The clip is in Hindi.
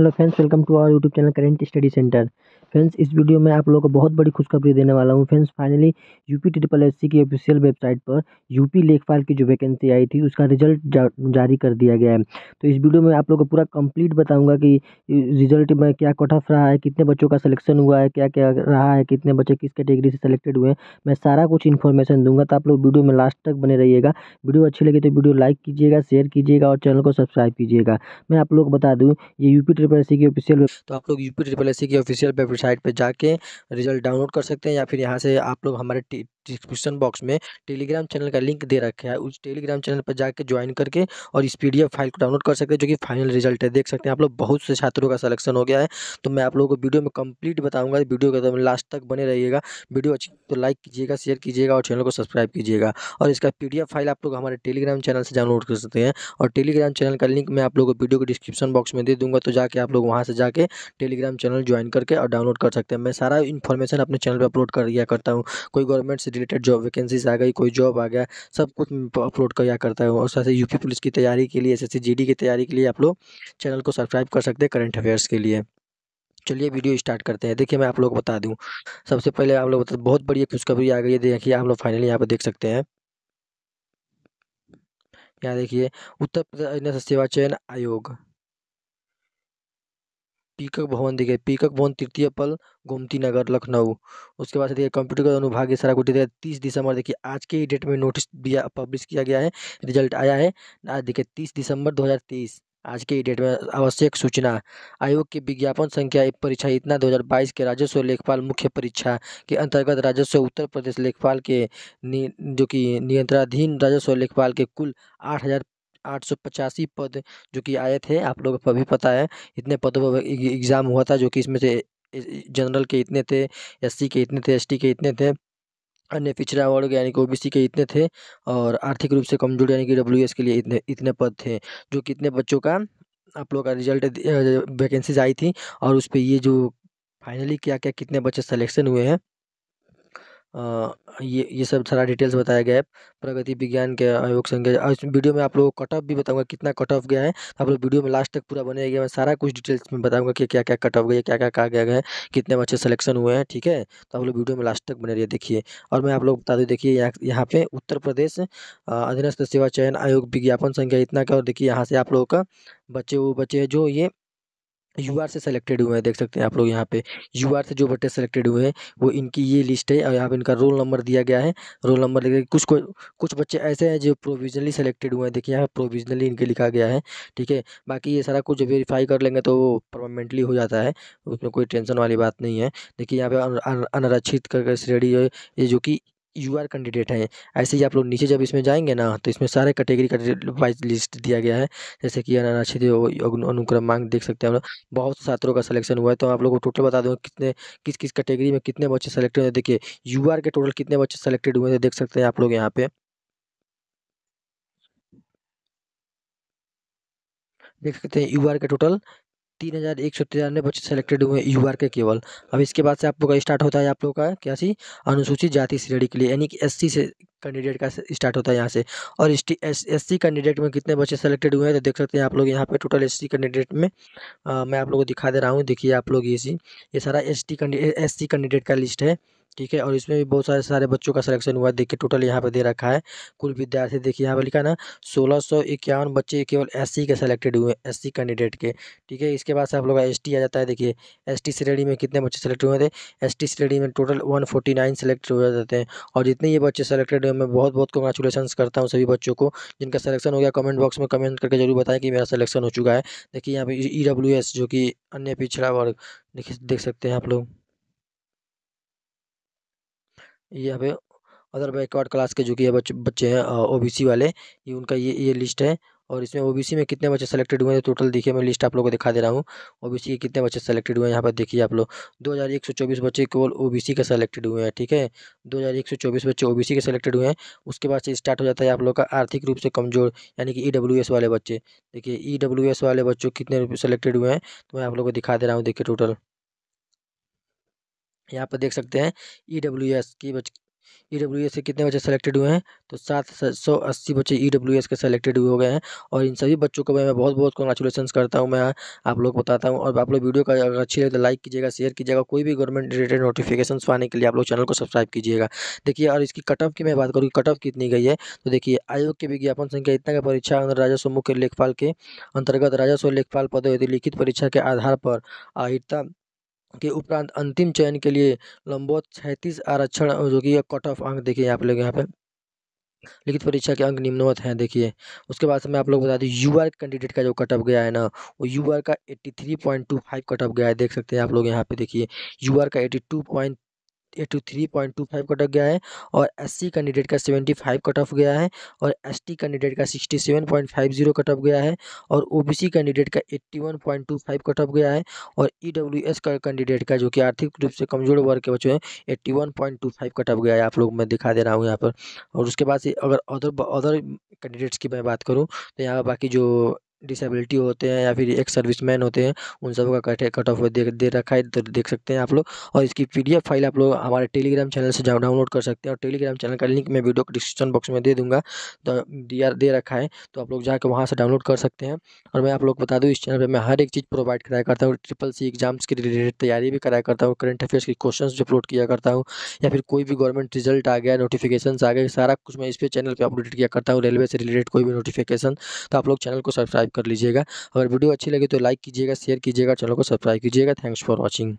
hello friends welcome to our YouTube channel current study centre friends इस वीडियो में आप लोगों को बहुत बड़ी खुशखबरी देने वाला हूँ friends finally UP triple S की ऑफिशियल वेबसाइट पर यूपी लेखपाल की जो वैकेंसी आई थी उसका रिजल्ट जा, जारी कर दिया गया है तो इस वीडियो में आप लोगों को पूरा कम्प्लीट बताऊँगा कि रिजल्ट में क्या कट ऑफ रहा है कितने बच्चों का सिलेक्शन हुआ है क्या क्या रहा है कितने बच्चे किस कैटेगरी से सिलेक्टेड हुए हैं मैं सारा कुछ इन्फॉर्मेशन दूंगा तो आप लोग वीडियो में लास्ट तक बने रहिएगा वीडियो अच्छी लगी तो वीडियो लाइक कीजिएगा शेयर कीजिएगा और चैनल को सब्सक्राइब कीजिएगा मैं आप लोग बता दूँ ये यूपी ट्रिपल एस की ऑफिशियल तो आप लोग यूपी ट्रिपल एस की ऑफिशियल वेबसाइट पर जाके रिजल्ट डाउनलोड कर सकते हैं या फिर यहाँ से आप लोग हमारे डिस्क्रिप्शन बॉक्स में टेलीग्राम चैनल का लिंक दे रखा है उस टेलीग्राम चैनल पर जाकर ज्वाइन करके और इस पीडीएफ फाइल को डाउनलोड कर सकते हैं जो कि फाइनल रिजल्ट है देख सकते हैं आप लोग बहुत से छात्रों का सिलेक्शन हो गया है तो मैं आप लोगों को वीडियो में कंप्लीट बताऊंगा वीडियो का तो लास्ट तक बने रहिएगा वीडियो अच्छी तो लाइक कीजिएगा शेयर कीजिएगा और चैनल को सब्सक्राइब कीजिएगा और इसका पी फाइल आप लोग हमारे टेलीग्राम चैनल से डाउनलोड कर सकते हैं और टेलीग्राम चैनल का लिंक मैं आप लोगों को वीडियो को डिस्क्रिप्शन बॉक्स में दे दूँगा तो जाकर आप लोग वहाँ से जाकर टेलीग्राम चैनल ज्वाइन करके और डाउनलोड कर सकते हैं मैं सारा इन्फॉर्मेशन अपने चैनल पर अपलोड कर दिया करता हूँ कोई गवर्नमेंट से रिलेटेड जॉब वैकेंसीज आ गई कोई जॉब आ गया सब कुछ अपलोड किया करता है और साथ ही यूपी पुलिस की तैयारी के लिए एस जीडी की तैयारी के लिए आप लोग चैनल को सब्सक्राइब कर सकते हैं करंट अफेयर्स के लिए चलिए वीडियो स्टार्ट करते हैं देखिए मैं आप लोग बता दूं सबसे पहले आप लोग बहुत बढ़िया खुशखबरी आ गई है देखिए आप लोग फाइनली यहाँ पर देख सकते हैं यहाँ देखिए उत्तर प्रदेश सेवा चयन आयोग पीकक भवन देखिए पीकक भवन तृतीय पल गोमती नगर लखनऊ उसके बाद देखिए कंप्यूटर का अनुभाग सारा कुछ देखिए तीस दिसंबर देखिए आज के ही डेट में नोटिस दिया पब्लिश किया गया है रिजल्ट आया है आज देखिए तीस दिसंबर दो आज के डेट में आवश्यक सूचना आयोग की विज्ञापन संख्या परीक्षा इतना 2022 के राजस्व लेखपाल मुख्य परीक्षा के अंतर्गत राजस्व उत्तर प्रदेश लेखपाल के नि, जो कि नियंत्रणाधीन राजस्व लेखपाल के कुल आठ हज़ार आठ सौ पचासी पद जो कि आए थे आप लोगों को भी पता है इतने पदों पर एग्ज़ाम हुआ था जो कि इसमें से जनरल के इतने थे एससी के इतने थे एसटी के इतने थे अन्य पिछड़ा वर्ग यानी कि ओबीसी के इतने थे और आर्थिक रूप से कमजोर यानी कि डब्ल्यू के लिए इतने इतने पद थे जो कि इतने बच्चों का आप लोगों का रिजल्ट वैकेंसीज आई थी और उस पर ये जो फाइनली क्या क्या कितने बच्चे सलेक्शन हुए हैं ये ये सब सारा डिटेल्स बताया गया है प्रगति विज्ञान के आयोग संघ और इस वीडियो में आप लोगों को कट ऑफ भी बताऊंगा कितना कट ऑफ गया है आप लोग वीडियो में लास्ट तक पूरा बने गया मैं सारा कुछ डिटेल्स में बताऊंगा कि क्या क्या कट ऑफ गया क्या क्या कहा गया है कितने बच्चे सिलेक्शन हुए हैं ठीक है तो आप लोग वीडियो में लास्ट तक बने रहिए देखिए और मैं आप लोग बता दूँ देखिए यहाँ यहाँ पे उत्तर प्रदेश अधीनस्थ सेवा चयन आयोग विज्ञापन संख्या इतना का और देखिए यहाँ से आप लोगों का बच्चे वो बच्चे हैं जो ये यू आर से सेलेक्टेड हुए हैं देख सकते हैं आप लोग यहाँ पे यू आर से जो बच्चे सेलेक्टेड हुए हैं वो इनकी ये लिस्ट है और यहाँ पे इनका रोल नंबर दिया गया है रोल नंबर लिखा कुछ को कुछ बच्चे ऐसे हैं जो प्रोविजनली सेलेक्टेड हुए हैं देखिए यहाँ प्रोविजनली इनके लिखा गया है ठीक है बाकी ये सारा कुछ वेरीफाई कर लेंगे तो परमानेंटली हो जाता है उसमें कोई टेंशन वाली बात नहीं है देखिए यहाँ पे अनरक्षित कर श्रेणी जो कि यू आर कैंडिडेट हैं ऐसे ही आप लोग नीचे जब इसमें जाएंगे ना तो इसमें सारे कैटेगरी का वाइज लिस्ट दिया गया है जैसे कि अनारक्षित अनुक्रम मांग देख सकते हैं हम लोग बहुत से छात्रों का सिलेक्शन हुआ है तो आप लोगों को टोटल बता दूँ कितने किस किस कैटेगरी में कितने बच्चे सेलेक्टेड हुए देखिए यू के टोटल कितने बच्चे सेलेक्टेड हुए थे देख सकते हैं आप लोग यहाँ पे देख सकते हैं यू के टोटल तीन हज़ार एक सौ तिरानवे बच्चे सेलेक्टेड हुए यू आर के केवल अब इसके बाद से आप लोग का स्टार्ट होता है आप लोग का क्या सी अनुसूचित जाति श्रेणी के लिए यानी कि एस से कैंडिडेट का स्टार्ट होता है यहाँ से और S T S C candidate में कितने बच्चे सेलेक्टेड हुए हैं तो देख सकते हैं आप लोग यहाँ पे टोटल एस सी कैंडिडेट में आ, मैं आप लोगों को दिखा दे रहा हूँ देखिए आप लोग ये सी ये सारा S T S C candidate का लिस्ट है ठीक है और इसमें भी बहुत सारे सारे बच्चों का सिलेक्शन हुआ देखिए टोटल यहाँ पे दे रखा है कुल विद्यार्थी देखिए यहाँ पर लिखा ना सोलह सौ इक्यावन बच्चे केवल एस के सेलेक्टेड हुए एस सी कैंडिडेट के ठीक है इसके बाद से आप लोग एस आ जाता है देखिए एस टी श्रेणी में कितने बच्चे सेलेक्ट हुए थे एस टी श्रेणी में total one forty nine select हुए जाते हैं और जितने ये बच्चे सेलेक्टेड हुए मैं बहुत बहुत कंग्रेचुलेसन करता हूँ सभी बच्चों को जिनका सिलेक्शन हो गया कमेंट बॉक्स में कमेंट करके जरूर बताएं कि मेरा सिलेक्शन हो चुका है देखिए यहाँ पे ई डब्ल्यू एस जो कि अन्य पिछड़ा वर्ग देख सकते हैं आप लोग यहाँ पे अदर बैकवर्ड क्लास के जो कि बच्चे बच्चे हैं ओबीसी वाले ये उनका ये ये लिस्ट है और इसमें ओबीसी में कितने बच्चे सेलेक्टेड हुए हैं टोटल तो देखिए मैं लिस्ट आप लोगों को दिखा दे रहा हूँ ओबीसी के कितने बच्चे सेलेक्टेड हुए हैं यहाँ पर देखिए आप लोग 2124 बच्चे केवल ओबीसी के सेलेक्टेड हुए हैं ठीक है 2124 बच्चे ओबीसी के सेलेक्टेड हुए हैं उसके बाद से स्टार्ट हो जाता है आप लोग का आर्थिक रूप से कमजोर यानी कि ई e वाले बच्चे देखिए ई e वाले बच्चों कितने सेलेक्टेड हुए हैं तो मैं आप लोग को दिखा दे रहा हूँ देखिए टोटल यहाँ पर देख सकते हैं ई डब्ल्यू एस की बच्चे e ई डब्ल्यू एस के कितने बच्चे सेलेक्टेड हुए हैं तो सात सौ अस्सी बच्चे ई डब्ल्यू एस के सेलेक्टेड हुए हो गए हैं और इन सभी बच्चों को मैं बहुत बहुत कॉन्ग्रेचुलेसन करता हूँ मैं आप लोग बताता हूँ और आप लोग वीडियो का अगर अच्छी लगे तो लाइक कीजिएगा शेयर कीजिएगा कोई भी गवर्नमेंट रिलेटेड नोटिफिकेशन पाने के लिए आप लोग चैनल को सब्सक्राइब कीजिएगा देखिए और इसकी कट ऑफ की मैं बात करूँ कट ऑफ कितनी गई है तो देखिए आयोग के विज्ञापन संख्या इतना का परीक्षा अंदर राजस्व मुख्य लेखपाल के अंतर्गत राजस्व लेखपाल पदों लिखित परीक्षा के आधार पर आहिता के उपरांत अंतिम चयन के लिए लंबवत छैंतीस आरक्षण जो कि कट ऑफ अंक देखिए आप लोग यहाँ पे लिखित परीक्षा के अंक निम्नवत हैं देखिए उसके बाद से मैं आप लोग बता दूँ यू आर कैंडिडेट का जो कट ऑफ गया है ना वो यू आर का eighty three point two five cut off गया है देख सकते हैं आप लोग यहाँ पे देखिए यू आर का eighty two point eighty three point two five cut off गया है और एससी कैंडिडेट का सेवेंटी फाइव कट ऑफ गया है और एसटी कैंडिडेट का sixty seven point five zero cut off गया है और ओबीसी e कैंडिडेट का eighty one point two five cut off गया है और ईडब्ल्यूएस का कैंडिडेट का जो कि आर्थिक रूप से कमजोर वर्ग के बच्चों हैं eighty one point two five cut off गया है आप लोग मैं दिखा दे रहा हूँ यहाँ पर और उसके बाद से अगर अदर अदर कैंडिडेट्स की मैं बात करूँ तो यहाँ पर बाकी जो डिसेबिलिटी होते हैं या फिर एक सर्विसमैन होते हैं उन सब का कट कट ऑफ दे दे रखा है तो देख सकते हैं आप लोग और इसकी पीडीएफ फाइल आप लोग हमारे टेलीग्राम चैनल से डाउनलोड कर सकते हैं और टेलीग्राम चैनल का लिंक मैं वीडियो को डिस्क्रिप्शन बॉक्स में दे दूंगा तो दिया दे रखा है तो आप लोग जाकर वहाँ से डाउनलोड कर सकते हैं और मैं आप लोग बता दूँ इस चैनल पर मैं हर एक चीज़ प्रोवाइड कराया करता हूँ ट्रिपल सी एग्जाम्स की रिलेटेड तैयारी भी कराया करता हूँ करंट अफेयर्स के क्वेश्चन जो अपलोड किया करता हूँ या फिर कोई भी गवर्नमेंट रिजल्ट आ गया नोटिफिकेशन आ गया सारा कुछ मैं इस पर चैनल पर अपलोड किया करता हूँ रेलवे से रिलेटेड कोई भी नोटिफिकेशन तो आप लोग चैनल को सब्सक्राइब सब्सक्राइब कर लीजिएगा अगर वीडियो अच्छी लगी तो लाइक कीजिएगा शेयर कीजिएगा चैनल को सब्सक्राइब कीजिएगा थैंक्स फॉर वॉचिंग